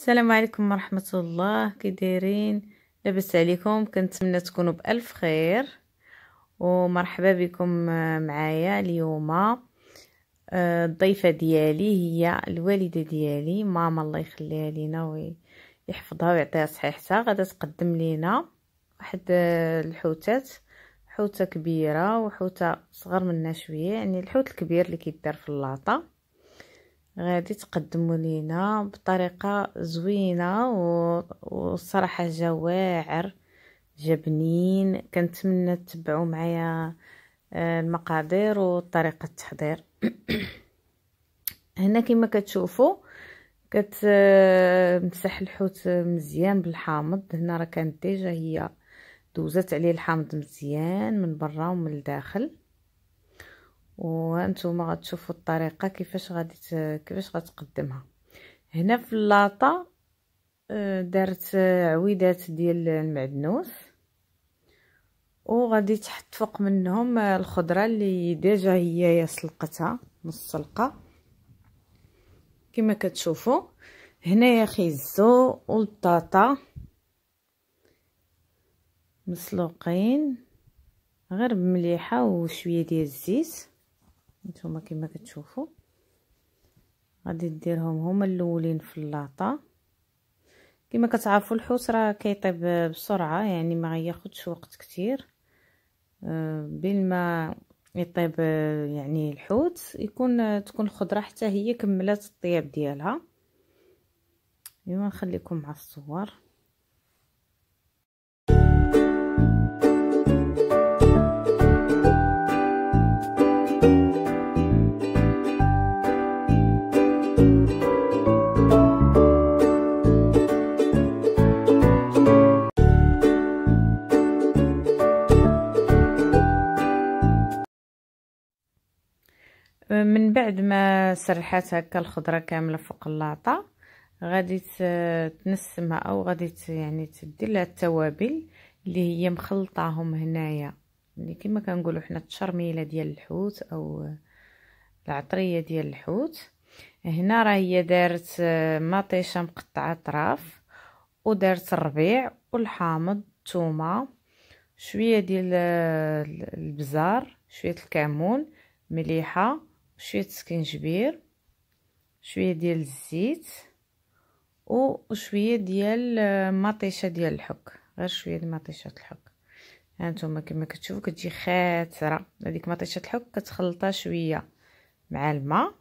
السلام عليكم ورحمة الله كي دايرين لاباس عليكم كنتمنى تكونوا بألف خير ومرحبا بكم آه، معايا اليوم آه، الضيفة ديالي هي الوالدة ديالي ماما الله يخليها لينا ويحفظها ويعطيها صحيحتها غادا تقدم لينا واحد آه، الحوتات حوتة كبيرة وحوتة صغر منها شوية يعني الحوت الكبير اللي كيدار في اللاطة غادي تقدموا لينا بطريقه زوينه والصراحه جواعر جبنين كنتمنى تتبعوا معايا آه، المقادير وطريقه التحضير هنا كما كتشوفوا كتمسح آه، الحوت مزيان بالحامض هنا راه كانت ديجا هي دوزات عليه الحامض مزيان من برا ومن الداخل وانتم غتشوفوا الطريقه كيفاش غادي كيفاش غتقدمها هنا في اللاطه آه، درت عويدات ديال المعدنوس وغادي تحط فوق منهم آه، الخضره اللي ديجا هي سلقتها نص سلقه كما كتشوفوا هنايا خيزو والبطاطا مسلوقين غير بمليحه وشويه ديال الزيت نتوما كما كتشوفوا غادي ديرهم هما الاولين في اللاطه كما كتعرفوا الحوت راه كيطيب بسرعه يعني ما ياخذش وقت كتير أه، بين ما يطيب يعني الحوت يكون تكون الخضره حتى هي كملات الطياب ديالها ايوا نخليكم مع الصور بعد ما سرحات هكا الخضره كامله فوق اللاطه غادي تنسمها او غادي يعني تدي لها التوابل اللي هي مخلطاهم هنايا اللي يعني كما كنقولوا حنا التشرميله ديال الحوت او العطريه ديال الحوت هنا راه هي دارت آه، مطيشه مقطعه طراف ودارت الربيع والحامض الثومه شويه ديال آه، البزار شويه الكمون مليحه شويه سكنجبير شويه ديال الزيت وشويه ديال مطيشه ديال الحك غير شويه ديال مطيشه الحك هانتوما كما كتشوفوا كتجي خاتره هذيك مطيشه الحك كتخلطها شويه مع الماء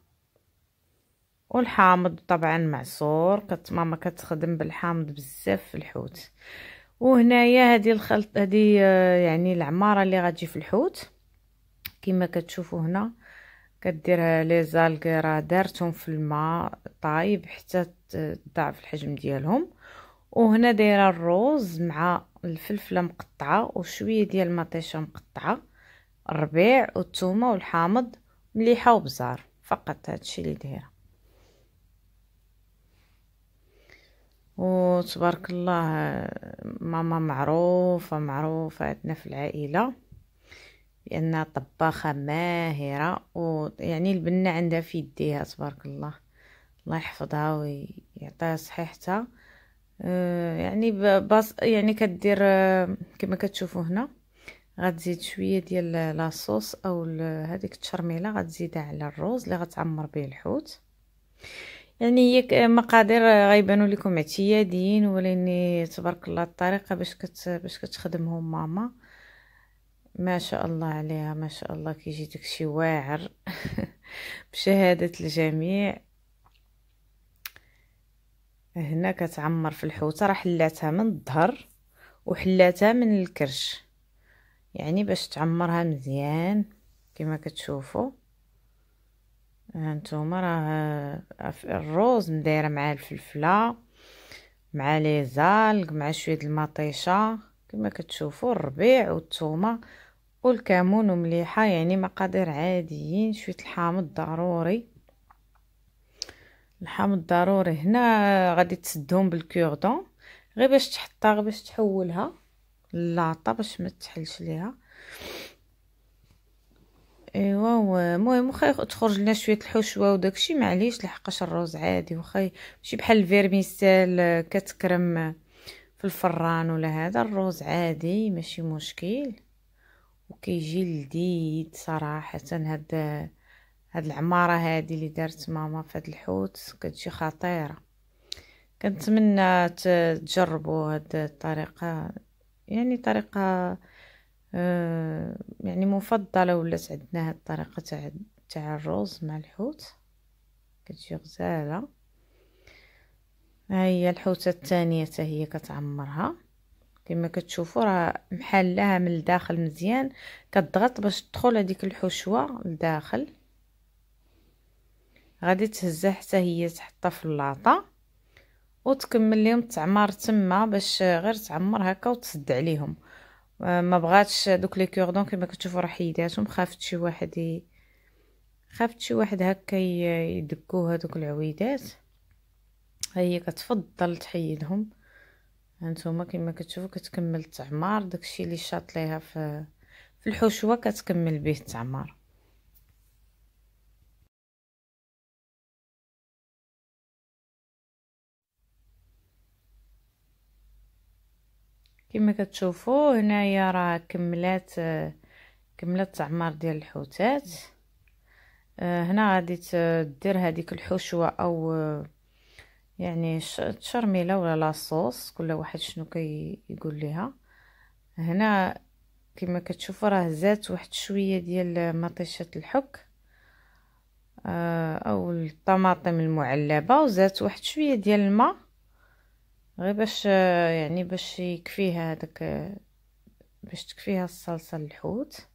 والحامض طبعا معصور كت ماما كتخدم بالحامض بزاف في الحوت وهنايا هذه الخلط هذه يعني العماره اللي غتجي في الحوت كما كتشوفوا هنا كدير لي زالغ راه دارتهم في الماء طايب حتى تضاعف الحجم ديالهم وهنا دايره الروز مع الفلفله مقطعه وشويه ديال المطيشه مقطعه الربيع والثومه والحامض مليحه وبزار فقط هادشي اللي دايره وتبارك الله ماما معروفه معروفه عندنا في العائله لأنها طباخة ماهرة ويعني البنة عندها في يديها تبارك الله الله يحفظها ويعطيها صحيحتها آه، يعني بس يعني كدير آه، كما كتشوفوا هنا غتزيد شويه ديال لاصوص او هذيك التشرميله غتزيدها على الروز اللي غتعمر به الحوت يعني هي مقادير غيبانوا لكم اعتياديين ولكن تبارك الله الطريقه باش كت باش كتخدمهم ماما ما شاء الله عليها ما شاء الله كيجي داكشي واعر بشهادة الجميع هنا كتعمر في الحوطه راه حلاتها من الظهر وحلاتها من الكرش يعني باش تعمرها مزيان كما كتشوفوا هانتوما راه الروز مدايره مع الفلفله مع لي زالك مع شويه المطيشه كما كتشوفوا الربيع والثومه والكمون مليحة يعني مقادير عاديين شويه الحامض ضروري الحامض ضروري هنا غادي تسدهم بالكوردون غير باش تحطها غير باش تحولها لاطا باش ما تحلش ليها ايوا المهم واخا تخرج لنا شويه الحشوه وداكشي معليش لحقاش الروز عادي واخا ماشي بحال الفيرميسيل آه، كتكرم في الفران ولا هذا الروز عادي ماشي مشكل وكيجي لذيذ صراحه هاد هاد العماره هادي اللي دارت ماما فهاد الحوت كتجي خطيره كنتمنى تجربوا هاد الطريقه يعني طريقه آه، يعني مفضله ولات عندنا هاد الطريقه تاع تاع الرز مع الحوت كتجي غزاله ها هي الحوته الثانيه حتى هي كتعمرها كما كتشوفوا راه محلاها من الداخل مزيان كتضغط باش تدخل هذيك الحشوه لداخل غادي تهزها حتى هي تحطها في اللاطه وتكمل لهم التعمار تما باش غير تعمر هكا وتسد عليهم آه، ما بغاتش دوك لي كوردون كما كتشوفوا راه حيداتهم خافت شي واحد خافت شي واحد هكا يدكو هذوك العويدات هي كتفضل تحيدهم هانتوما كما كتشوفوا كتكمل التعمار داكشي اللي شاط ليها في في الحشوه كتكمل به التعمار كما كتشوفوا هنايا راه كملات كملات التعمار ديال الحوتات آه، هنا غادي دير هذيك الحشوه او يعني تشرميله ولا لاصوص كل واحد شنو كي يقول ليها هنا كما كتشوفوا راه زات واحد شويه ديال مطيشه الحك آه، او الطماطم المعلبه وزات واحد شويه ديال الماء غير باش يعني باش يكفيها هذاك باش تكفيها الصلصه الحوت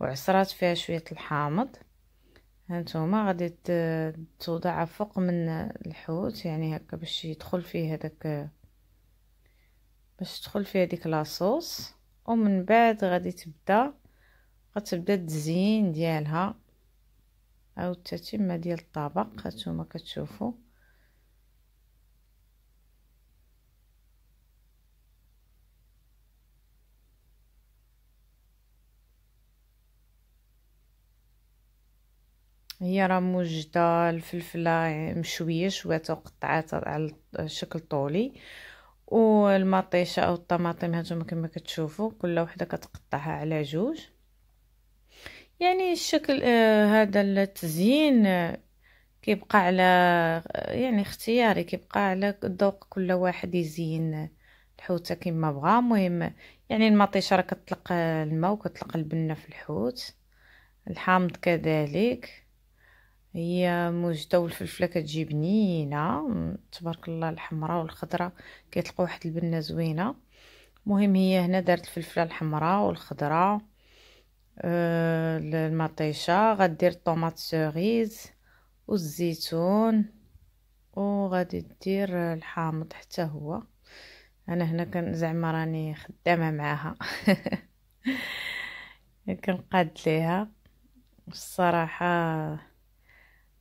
وعصرات فيها شويه الحامض هانتوما غادي توضع فوق من الحوت يعني هكا باش يدخل فيه هذاك باش تدخل فيه هذيك لاصوص ومن بعد غادي تبدا غتبدا التزيين ديالها او التتمه ديال الطبق هانتوما كتشوفوا هي راه موجده الفلفله مشويه شويه وقطعات على شكل طولي والمطيشه او الطماطم هانتوما كما كتشوفوا كل وحده كتقطعها على جوج يعني الشكل آه، هذا التزيين آه، كيبقى على آه، يعني اختياري كيبقى على ذوق كل واحد يزين الحوته كما بغا المهم يعني المطيشه راه كتطلق الماء وكتطلق البنه في الحوت الحامض كذلك هي موجده والفلفله كتجي بنينه تبارك الله الحمراء والخضراء كيطلقوا واحد البنه زوينه المهم هي هنا دارت الفلفله الحمراء والخضراء أه المطيشه غدير الطوماط سوغيز والزيتون وغادي دير الحامض حتى هو انا هنا كان زعما راني خدامه معاها كنقاد ليها الصراحه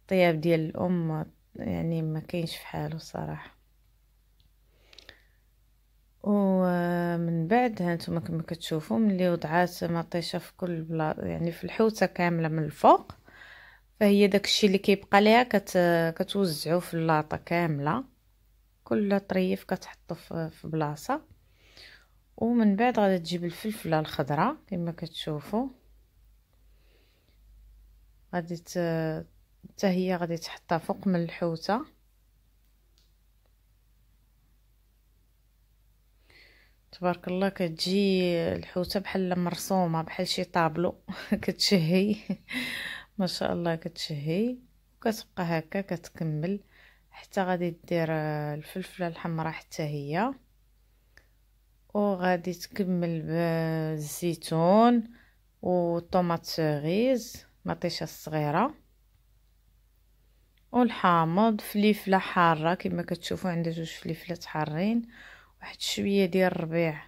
الطياب ديال الام يعني ما كاينش في حاله الصراحه ومن بعد هانتوما كما كتشوفوا ملي وضعات مطيشه في كل بلا يعني في الحوته كامله من الفوق فهي داكشي اللي كيبقى ليها كت... كتوزعو في اللاطه كامله كل طريف كتحطو في, في بلاصه ومن بعد غادي تجيب الفلفله الخضراء كما كتشوفوا غادي حتى هي غادي تحطها فوق من الحوته تبارك الله كتجي الحوته بحال مرسومه بحال شي طابلو كتشهي ما شاء الله كتشهي وكتبقى هكا كتكمل حتى غادي دير الفلفله الحمراء حتى هي وغادي تكمل بالزيتون والطوماط سيريز مطيشه الصغيره والحامض فليفله حاره كما كتشوفوا عندي جوج فليفلات حارين واحد شويه ديال الربيع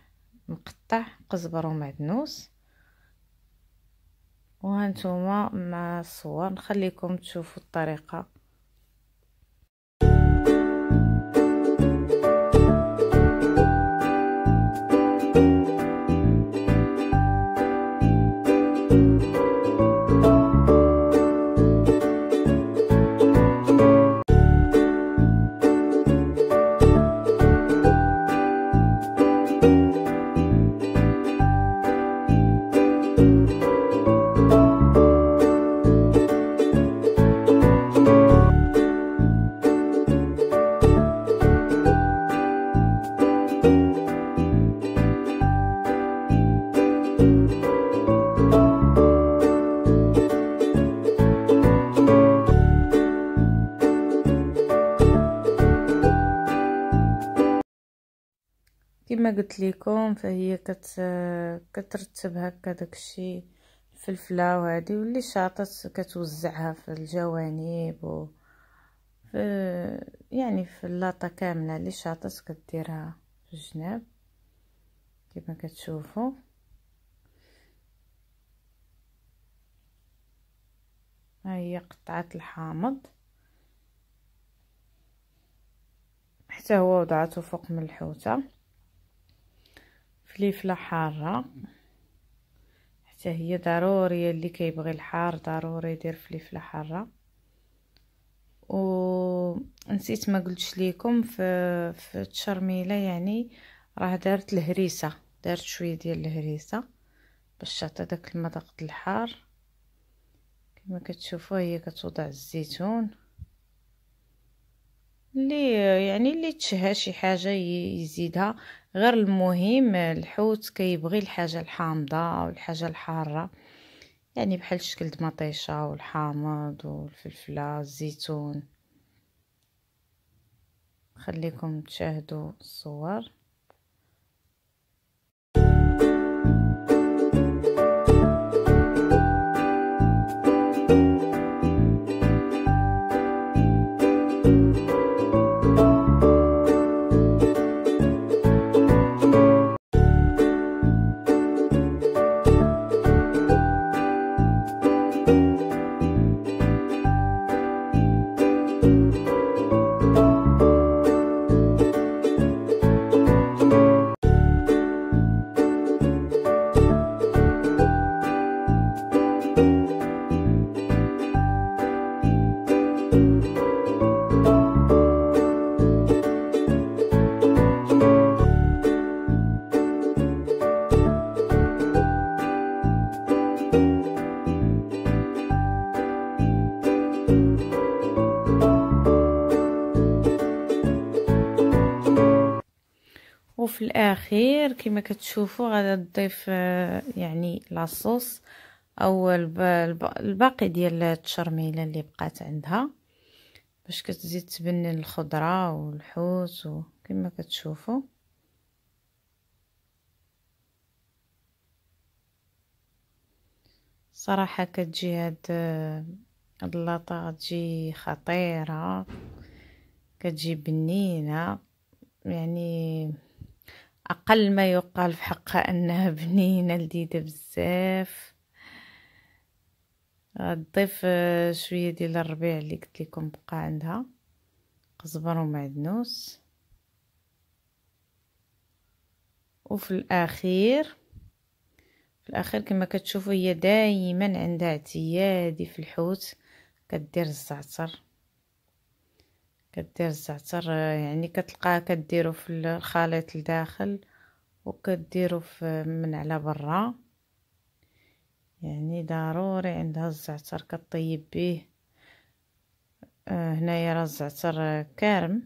مقطع قزبر ومعدنوس وهانتوما مع الصور نخليكم تشوفوا الطريقه كما قلت لكم فهي كت كترتب هكا داكشي الفلفله وهذه واللي شاطت كتوزعها في الجوانب و في يعني في اللاطه كامله اللي شاطت كديرها في الجناب كما كتشوفوا ها هي قطعه الحامض حتى هو وضعته فوق من الحوته فليفله حاره حتى هي ضروريه اللي كيبغي الحار ضروري يدير فليفله حاره و نسيت ما قلتش ليكم في في التشرميله يعني راه دارت الهريسه دارت شويه ديال الهريسه باش تعطي داك المذاق الحار كما كتشوفوا هي كتوضع الزيتون اللي يعني اللي تشهى شي حاجه يزيدها غير المهم الحوت كيبغي الحاجه الحامضه والحاجه الحاره يعني بحال شكل الطماطيشه والحامض والفلفله الزيتون خليكم تشاهدوا الصور وفي الاخير كما كتشوفوا غادي تضيف آه، يعني لاصوص او الباقي ديال التشرميله اللي بقات عندها باش كتزيد تبني الخضره والحوت وكما كتشوفوا صراحه كتجي هاد آه، هاد اللاطه تجي خطيره كتجي بنينه يعني أقل ما يقال في حقها أنها بنينة لذيذة بزاف غتضيف آه، شوية ديال الربيع اللي قلت لكم بقى عندها قزبر ومعدنوس وفي الأخير في الأخير كما كتشوفوا هي دائما عندها اعتيادي في الحوت كدير الزعتر كدير الزعتر يعني كتلقاه كديرو في الخليط لداخل وكديرو في من على برا يعني ضروري عندها الزعتر كطيب به آه، هنايا راه الزعتر كارم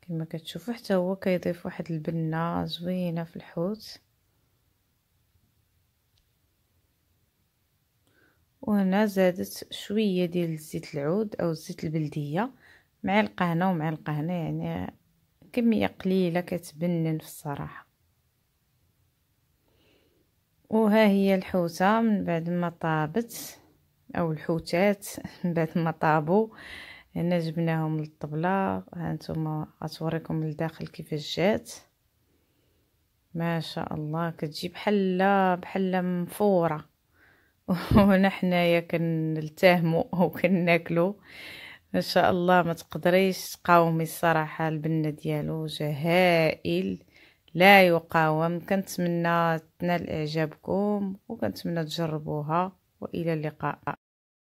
كما كتشوفوا حتى هو كيضيف واحد البنه زوينه في الحوت وهنا زادت شويه ديال زيت العود او زيت البلديه معلقه هنا ومعلقه هنا يعني كميه قليله كتبنن في الصراحه وها هي الحوته من بعد ما طابت او الحوتات من بعد ما طابوا هنا جبناهم للطبله هانتوما غتوريكم الداخل كيفاش جات ما شاء الله كتجي بحال بحال منفوره يا كنلتهمو وكناكلو ما شاء الله ما تقدريش تقاومي الصراحه البنه ديالو جهائل لا يقاوم كنتمنى تنال اعجابكم وكنتمنى تجربوها والى اللقاء